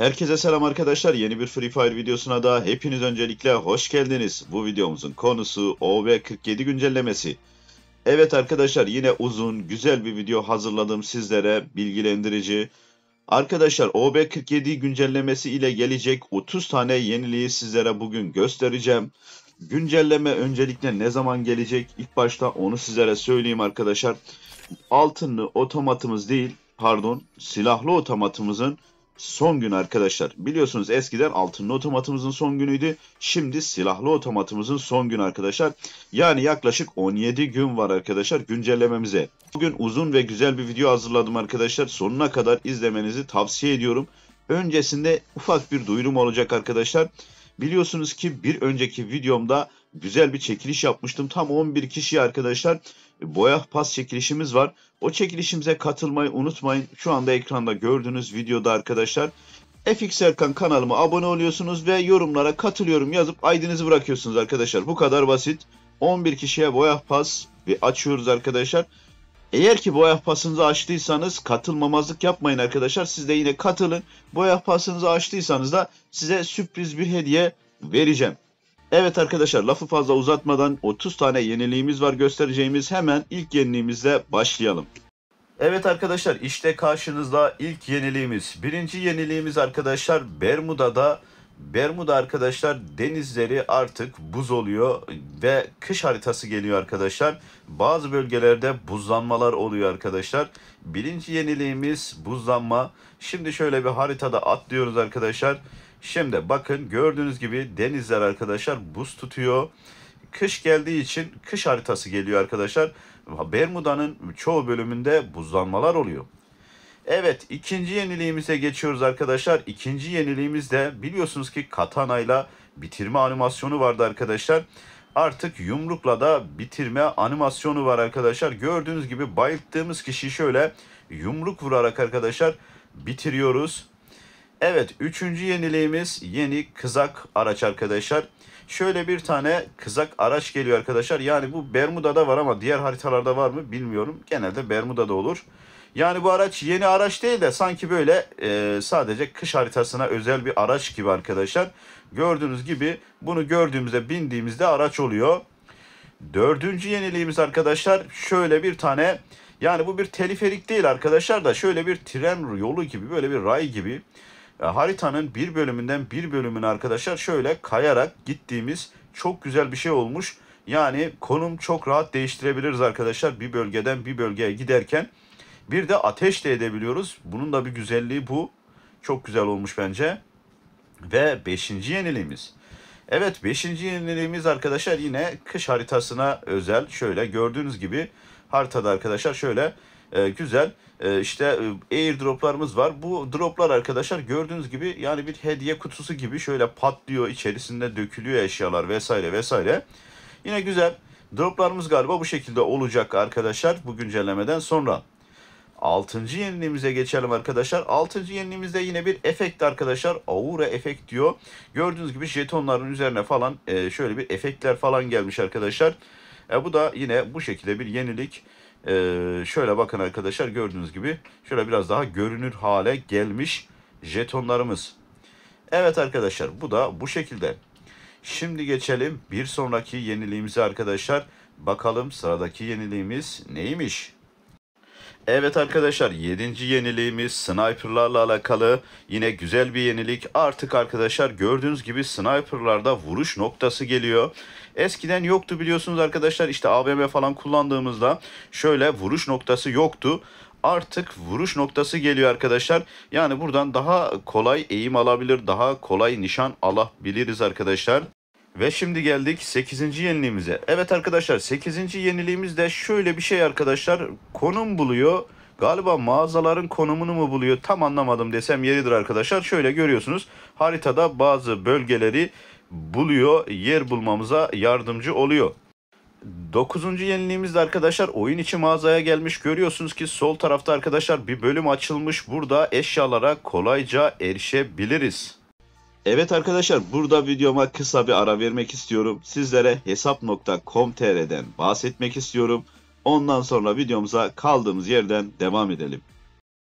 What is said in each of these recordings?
Herkese selam arkadaşlar. Yeni bir Free Fire videosuna da hepiniz öncelikle hoş geldiniz. Bu videomuzun konusu OB 47 güncellemesi. Evet arkadaşlar yine uzun, güzel bir video hazırladım sizlere bilgilendirici. Arkadaşlar OB47 güncellemesi ile gelecek 30 tane yeniliği sizlere bugün göstereceğim. Güncelleme öncelikle ne zaman gelecek? İlk başta onu sizlere söyleyeyim arkadaşlar. Altınlı otomatımız değil, pardon, silahlı otomatımızın son gün arkadaşlar. Biliyorsunuz eskiden altınlı otomatımızın son günüydü. Şimdi silahlı otomatımızın son gün arkadaşlar. Yani yaklaşık 17 gün var arkadaşlar güncellememize. Bugün uzun ve güzel bir video hazırladım arkadaşlar. Sonuna kadar izlemenizi tavsiye ediyorum. Öncesinde ufak bir duyurum olacak arkadaşlar. Biliyorsunuz ki bir önceki videomda güzel bir çekiliş yapmıştım. Tam 11 kişi arkadaşlar e, boya pas çekilişimiz var. O çekilişimize katılmayı unutmayın. Şu anda ekranda gördüğünüz videoda arkadaşlar FX Erkan kanalıma abone oluyorsunuz ve yorumlara katılıyorum yazıp aydınızı bırakıyorsunuz arkadaşlar. Bu kadar basit. 11 kişiye boya pas ve açıyoruz arkadaşlar. Eğer ki boya pasınızı açtıysanız katılmamazlık yapmayın arkadaşlar. Siz de yine katılın. Boya pasınızı açtıysanız da size sürpriz bir hediye vereceğim. Evet arkadaşlar lafı fazla uzatmadan 30 tane yeniliğimiz var göstereceğimiz hemen ilk yeniliğimizle başlayalım. Evet arkadaşlar işte karşınızda ilk yeniliğimiz. Birinci yeniliğimiz arkadaşlar Bermuda'da. Bermuda arkadaşlar denizleri artık buz oluyor ve kış haritası geliyor arkadaşlar. Bazı bölgelerde buzlanmalar oluyor arkadaşlar. Birinci yeniliğimiz buzlanma. Şimdi şöyle bir haritada atlıyoruz arkadaşlar. Arkadaşlar. Şimdi bakın gördüğünüz gibi denizler arkadaşlar buz tutuyor. Kış geldiği için kış haritası geliyor arkadaşlar. Bermuda'nın çoğu bölümünde buzlanmalar oluyor. Evet ikinci yeniliğimize geçiyoruz arkadaşlar. İkinci yeniliğimiz de biliyorsunuz ki katana ile bitirme animasyonu vardı arkadaşlar. Artık yumrukla da bitirme animasyonu var arkadaşlar. Gördüğünüz gibi bayılttığımız kişi şöyle yumruk vurarak arkadaşlar bitiriyoruz. Evet üçüncü yeniliğimiz yeni kızak araç arkadaşlar. Şöyle bir tane kızak araç geliyor arkadaşlar. Yani bu Bermuda'da var ama diğer haritalarda var mı bilmiyorum. Genelde Bermuda'da olur. Yani bu araç yeni araç değil de sanki böyle e, sadece kış haritasına özel bir araç gibi arkadaşlar. Gördüğünüz gibi bunu gördüğümüzde bindiğimizde araç oluyor. Dördüncü yeniliğimiz arkadaşlar şöyle bir tane yani bu bir teleferik değil arkadaşlar da şöyle bir tren yolu gibi böyle bir ray gibi e, haritanın bir bölümünden bir bölümün arkadaşlar şöyle kayarak gittiğimiz çok güzel bir şey olmuş. Yani konum çok rahat değiştirebiliriz arkadaşlar bir bölgeden bir bölgeye giderken. Bir de ateş de edebiliyoruz. Bunun da bir güzelliği bu. Çok güzel olmuş bence. Ve beşinci yeniliğimiz. Evet beşinci yeniliğimiz arkadaşlar yine kış haritasına özel. Şöyle gördüğünüz gibi haritada arkadaşlar şöyle e, güzel e, işte e, airdroplarımız var. Bu droplar arkadaşlar gördüğünüz gibi yani bir hediye kutusu gibi şöyle patlıyor içerisinde dökülüyor eşyalar vesaire vesaire. Yine güzel. Droplarımız galiba bu şekilde olacak arkadaşlar bu güncellemeden sonra. altıncı yeniliğimize geçelim arkadaşlar. altıncı yeniliğimizde yine bir efekt arkadaşlar. Aura efekt diyor. Gördüğünüz gibi jetonların üzerine falan e, şöyle bir efektler falan gelmiş arkadaşlar. E, bu da yine bu şekilde bir yenilik. Ee, şöyle bakın arkadaşlar gördüğünüz gibi şöyle biraz daha görünür hale gelmiş jetonlarımız. Evet arkadaşlar bu da bu şekilde. Şimdi geçelim bir sonraki yeniliğimize arkadaşlar. Bakalım sıradaki yeniliğimiz neymiş? Evet arkadaşlar 7. yeniliğimiz sniperlarla alakalı yine güzel bir yenilik. Artık arkadaşlar gördüğünüz gibi sniperlarda vuruş noktası geliyor. Eskiden yoktu biliyorsunuz arkadaşlar işte AVM falan kullandığımızda şöyle vuruş noktası yoktu artık vuruş noktası geliyor arkadaşlar. Yani buradan daha kolay eğim alabilir, daha kolay nişan alabiliriz arkadaşlar. Ve şimdi geldik 8. yeniliğimize. Evet arkadaşlar 8. yeniliğimizde şöyle bir şey arkadaşlar. Konum buluyor. Galiba mağazaların konumunu mu buluyor tam anlamadım desem yeridir arkadaşlar. Şöyle görüyorsunuz haritada bazı bölgeleri buluyor. Yer bulmamıza yardımcı oluyor. 9. yeniliğimizde arkadaşlar oyun içi mağazaya gelmiş. Görüyorsunuz ki sol tarafta arkadaşlar bir bölüm açılmış. Burada eşyalara kolayca erişebiliriz. Evet arkadaşlar burada videoma kısa bir ara vermek istiyorum. Sizlere hesap.com.tr'den bahsetmek istiyorum. Ondan sonra videomuza kaldığımız yerden devam edelim.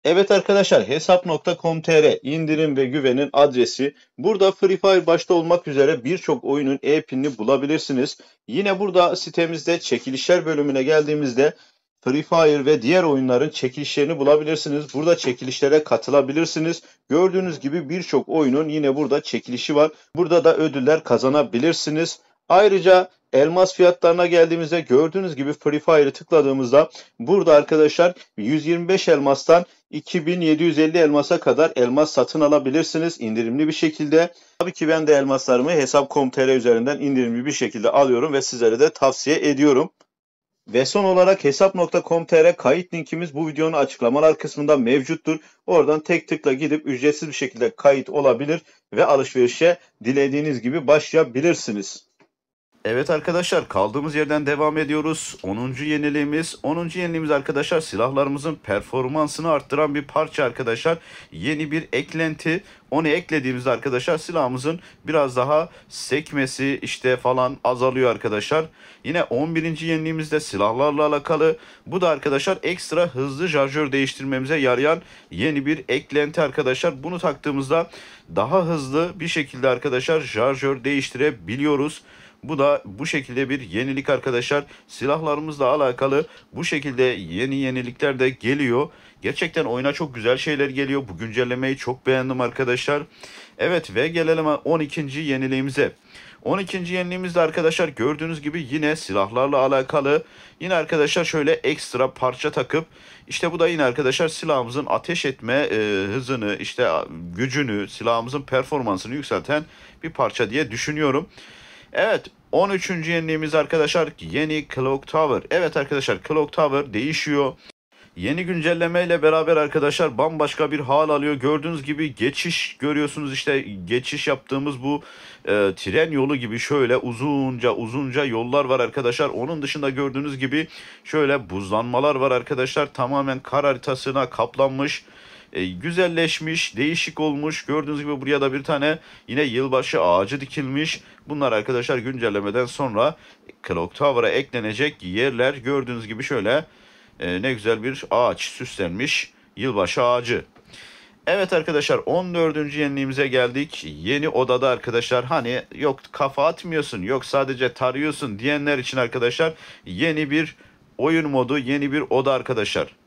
Evet arkadaşlar hesap.com.tr indirim ve güvenin adresi. Burada Free Fire başta olmak üzere birçok oyunun e-pinini bulabilirsiniz. Yine burada sitemizde çekilişler bölümüne geldiğimizde Free Fire ve diğer oyunların çekilişlerini bulabilirsiniz. Burada çekilişlere katılabilirsiniz. Gördüğünüz gibi birçok oyunun yine burada çekilişi var. Burada da ödüller kazanabilirsiniz. Ayrıca elmas fiyatlarına geldiğimizde gördüğünüz gibi Free Fire'ı tıkladığımızda burada arkadaşlar 125 elmastan 2750 elmasa kadar elmas satın alabilirsiniz indirimli bir şekilde. Tabii ki ben de elmaslarımı hesap.com.tr üzerinden indirimli bir şekilde alıyorum ve sizlere de tavsiye ediyorum. Ve son olarak hesap.com.tr kayıt linkimiz bu videonun açıklamalar kısmında mevcuttur. Oradan tek tıkla gidip ücretsiz bir şekilde kayıt olabilir ve alışverişe dilediğiniz gibi başlayabilirsiniz. Evet arkadaşlar kaldığımız yerden devam ediyoruz. 10. yeniliğimiz. 10. yeniliğimiz arkadaşlar silahlarımızın performansını arttıran bir parça arkadaşlar. Yeni bir eklenti. Onu eklediğimizde arkadaşlar silahımızın biraz daha sekmesi işte falan azalıyor arkadaşlar. Yine 11. yeniliğimizde silahlarla alakalı. Bu da arkadaşlar ekstra hızlı şarjör değiştirmemize yarayan yeni bir eklenti arkadaşlar. Bunu taktığımızda daha hızlı bir şekilde arkadaşlar şarjör değiştirebiliyoruz. Bu da bu şekilde bir yenilik arkadaşlar. Silahlarımızla alakalı bu şekilde yeni yenilikler de geliyor. Gerçekten oyuna çok güzel şeyler geliyor. Bu güncellemeyi çok beğendim arkadaşlar. Evet ve gelelim 12. yeniliğimize. 12. yeniliğimizde arkadaşlar gördüğünüz gibi yine silahlarla alakalı. Yine arkadaşlar şöyle ekstra parça takıp işte bu da yine arkadaşlar silahımızın ateş etme e, hızını işte gücünü silahımızın performansını yükselten bir parça diye düşünüyorum. Evet 13. yeniliğimiz arkadaşlar yeni Clock Tower. Evet arkadaşlar Clock Tower değişiyor. Yeni güncelleme ile beraber arkadaşlar bambaşka bir hal alıyor. Gördüğünüz gibi geçiş görüyorsunuz işte geçiş yaptığımız bu e, tren yolu gibi şöyle uzunca uzunca yollar var arkadaşlar. Onun dışında gördüğünüz gibi şöyle buzlanmalar var arkadaşlar. Tamamen kar haritasına kaplanmış. E, güzelleşmiş, değişik olmuş. Gördüğünüz gibi buraya da bir tane yine yılbaşı ağacı dikilmiş. Bunlar arkadaşlar güncellemeden sonra Clock Tower'a eklenecek yerler. Gördüğünüz gibi şöyle e, ne güzel bir ağaç süslenmiş yılbaşı ağacı. Evet arkadaşlar 14. yeniliğimize geldik. Yeni odada arkadaşlar hani yok kafa atmıyorsun yok sadece tarıyorsun diyenler için arkadaşlar yeni bir oyun modu yeni bir oda arkadaşlar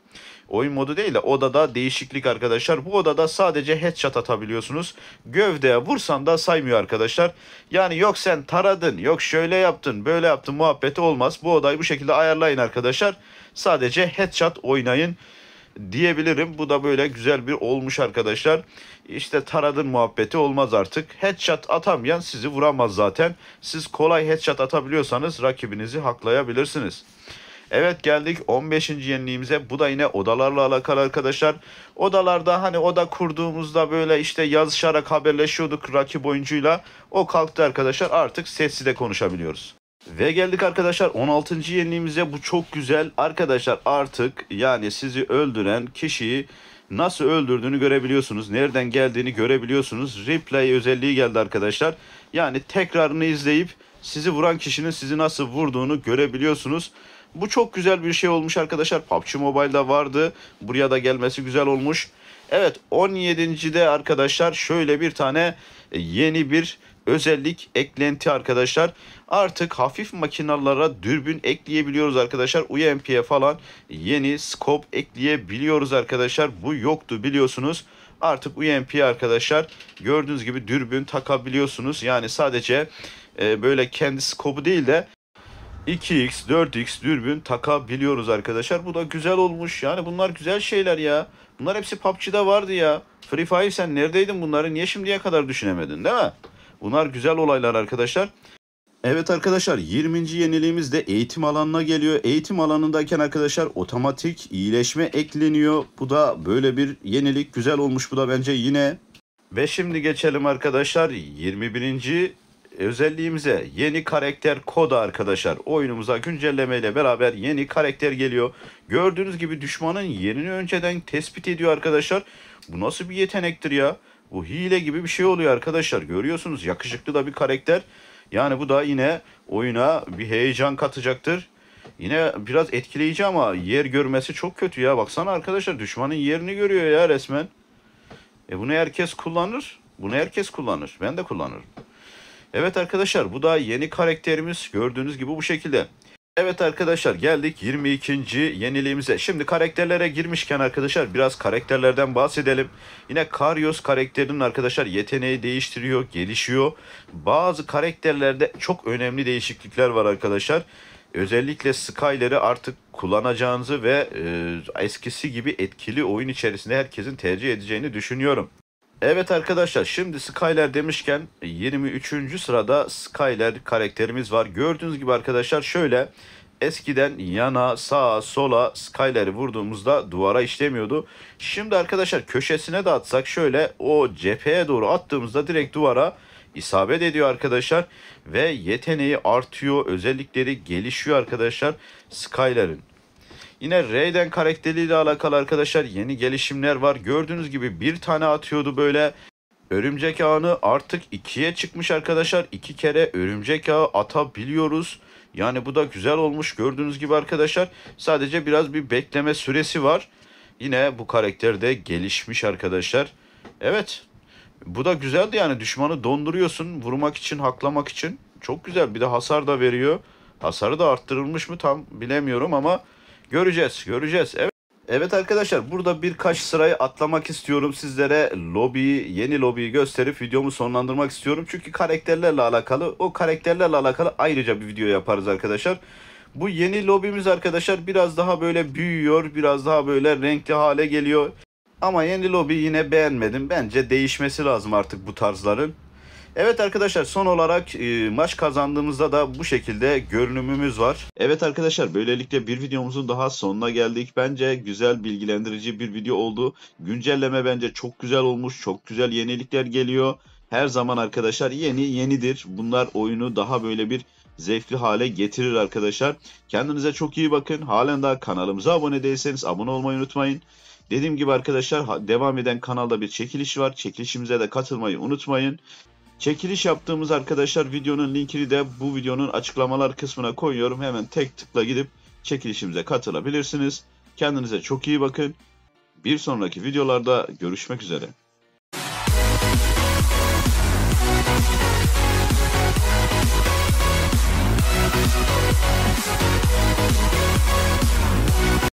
oyun modu değil de odada değişiklik arkadaşlar. Bu odada sadece headshot atabiliyorsunuz. Gövdeye vursan da saymıyor arkadaşlar. Yani yok sen taradın, yok şöyle yaptın, böyle yaptın muhabbeti olmaz. Bu odayı bu şekilde ayarlayın arkadaşlar. Sadece headshot oynayın diyebilirim. Bu da böyle güzel bir olmuş arkadaşlar. İşte taradın muhabbeti olmaz artık. Headshot atamayan sizi vuramaz zaten. Siz kolay headshot atabiliyorsanız rakibinizi haklayabilirsiniz. Evet geldik 15. yeniliğimize. Bu da yine odalarla alakalı arkadaşlar. Odalarda hani oda kurduğumuzda böyle işte yazışarak haberleşiyorduk rakip oyuncuyla. O kalktı arkadaşlar artık sessiz de konuşabiliyoruz. Ve geldik arkadaşlar 16. yeniliğimize bu çok güzel. Arkadaşlar artık yani sizi öldüren kişiyi nasıl öldürdüğünü görebiliyorsunuz. Nereden geldiğini görebiliyorsunuz. Replay özelliği geldi arkadaşlar. Yani tekrarını izleyip sizi vuran kişinin sizi nasıl vurduğunu görebiliyorsunuz. Bu çok güzel bir şey olmuş arkadaşlar. PUBG Mobile'da vardı. Buraya da gelmesi güzel olmuş. Evet de arkadaşlar şöyle bir tane yeni bir özellik eklenti arkadaşlar. Artık hafif makinalara dürbün ekleyebiliyoruz arkadaşlar. UMP'ye falan yeni scope ekleyebiliyoruz arkadaşlar. Bu yoktu biliyorsunuz. Artık UMP arkadaşlar gördüğünüz gibi dürbün takabiliyorsunuz. Yani sadece e, böyle kendi skopu değil de 2x, 4x dürbün takabiliyoruz arkadaşlar. Bu da güzel olmuş. Yani bunlar güzel şeyler ya. Bunlar hepsi PUBG'da vardı ya. Free Fire sen neredeydin bunları? Niye şimdiye kadar düşünemedin değil mi? Bunlar güzel olaylar arkadaşlar. Evet arkadaşlar 20. yeniliğimiz de eğitim alanına geliyor. Eğitim alanındayken arkadaşlar otomatik iyileşme ekleniyor. Bu da böyle bir yenilik güzel olmuş bu da bence yine. Ve şimdi geçelim arkadaşlar 21 özelliğimize yeni karakter kodu arkadaşlar. Oyunumuza güncellemeyle beraber yeni karakter geliyor. Gördüğünüz gibi düşmanın yerini önceden tespit ediyor arkadaşlar. Bu nasıl bir yetenektir ya? Bu hile gibi bir şey oluyor arkadaşlar. Görüyorsunuz yakışıklı da bir karakter. Yani bu da yine oyuna bir heyecan katacaktır. Yine biraz etkileyici ama yer görmesi çok kötü ya. Baksana arkadaşlar düşmanın yerini görüyor ya resmen. E bunu herkes kullanır. Bunu herkes kullanır. Ben de kullanırım. Evet arkadaşlar bu da yeni karakterimiz gördüğünüz gibi bu şekilde. Evet arkadaşlar geldik 22. yeniliğimize. Şimdi karakterlere girmişken arkadaşlar biraz karakterlerden bahsedelim. Yine Karyos karakterinin arkadaşlar yeteneği değiştiriyor, gelişiyor. Bazı karakterlerde çok önemli değişiklikler var arkadaşlar. Özellikle Skyler'i artık kullanacağınızı ve e, eskisi gibi etkili oyun içerisinde herkesin tercih edeceğini düşünüyorum. Evet arkadaşlar şimdi Skyler demişken 23. sırada Skyler karakterimiz var. Gördüğünüz gibi arkadaşlar şöyle eskiden yana sağa sola Skyler'i vurduğumuzda duvara işlemiyordu. Şimdi arkadaşlar köşesine de atsak şöyle o cepheye doğru attığımızda direkt duvara isabet ediyor arkadaşlar. Ve yeteneği artıyor özellikleri gelişiyor arkadaşlar Skyler'in. Yine Raiden karakteriyle alakalı arkadaşlar yeni gelişimler var. Gördüğünüz gibi bir tane atıyordu böyle. Örümcek ağını artık ikiye çıkmış arkadaşlar. iki kere örümcek ağı atabiliyoruz. Yani bu da güzel olmuş gördüğünüz gibi arkadaşlar. Sadece biraz bir bekleme süresi var. Yine bu karakter de gelişmiş arkadaşlar. Evet bu da güzeldi yani düşmanı donduruyorsun vurmak için haklamak için. Çok güzel bir de hasar da veriyor. Hasarı da arttırılmış mı tam bilemiyorum ama Göreceğiz, göreceğiz. Evet. Evet arkadaşlar burada birkaç sırayı atlamak istiyorum sizlere lobiyi yeni lobiyi gösterip videomu sonlandırmak istiyorum. Çünkü karakterlerle alakalı o karakterlerle alakalı ayrıca bir video yaparız arkadaşlar. Bu yeni lobimiz arkadaşlar biraz daha böyle büyüyor biraz daha böyle renkli hale geliyor. Ama yeni lobi yine beğenmedim. Bence değişmesi lazım artık bu tarzların. Evet arkadaşlar son olarak e, maç kazandığımızda da bu şekilde görünümümüz var. Evet arkadaşlar böylelikle bir videomuzun daha sonuna geldik. Bence güzel bilgilendirici bir video oldu. Güncelleme bence çok güzel olmuş. Çok güzel yenilikler geliyor. Her zaman arkadaşlar yeni yenidir. Bunlar oyunu daha böyle bir zevkli hale getirir arkadaşlar. Kendinize çok iyi bakın. Halen daha kanalımıza abone değilseniz abone olmayı unutmayın. Dediğim gibi arkadaşlar devam eden kanalda bir çekiliş var. Çekilişimize de katılmayı unutmayın. Çekiliş yaptığımız arkadaşlar videonun linkini de bu videonun açıklamalar kısmına koyuyorum. Hemen tek tıkla gidip çekilişimize katılabilirsiniz. Kendinize çok iyi bakın. Bir sonraki videolarda görüşmek üzere.